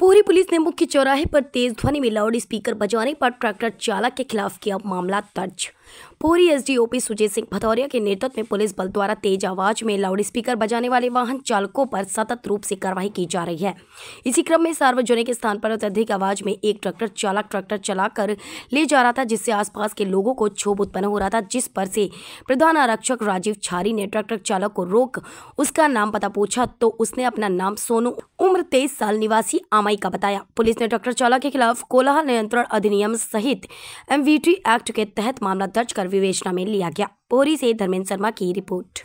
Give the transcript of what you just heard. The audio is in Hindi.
पूरी पुलिस ने मुख्य चौराहे पर तेज ध्वनि में लाउड स्पीकर बजाने पर ट्रैक्टर चालक के खिलाफ किया मामला दर्ज पूरी एसडीओपी सुजय सिंह भदौरिया के नेतृत्व में पुलिस बल द्वारा तेज आवाज में लाउड स्पीकर बजाने वाले वाहन चालकों पर सतत रूप से कार्रवाई की जा रही है इसी क्रम में सार्वजनिक स्थान पर अत्यधिक आवाज में एक ट्रैक्टर चालक ट्रैक्टर चलाकर ले जा रहा था जिससे आसपास के लोगों को क्षोभ उत्पन्न हो रहा था जिस पर से प्रधान आरक्षक राजीव छारी ने ट्रैक्टर चालक को रोक उसका नाम पता पूछा तो उसने अपना नाम सोनू उम्र तेईस साल निवासी आमद कार्रवाई का बताया पुलिस ने डॉक्टर चावला के खिलाफ कोलाहल नियंत्रण अधिनियम सहित एमवीटी एक्ट के तहत मामला दर्ज कर विवेचना में लिया गया पोरी से धर्मेंद्र शर्मा की रिपोर्ट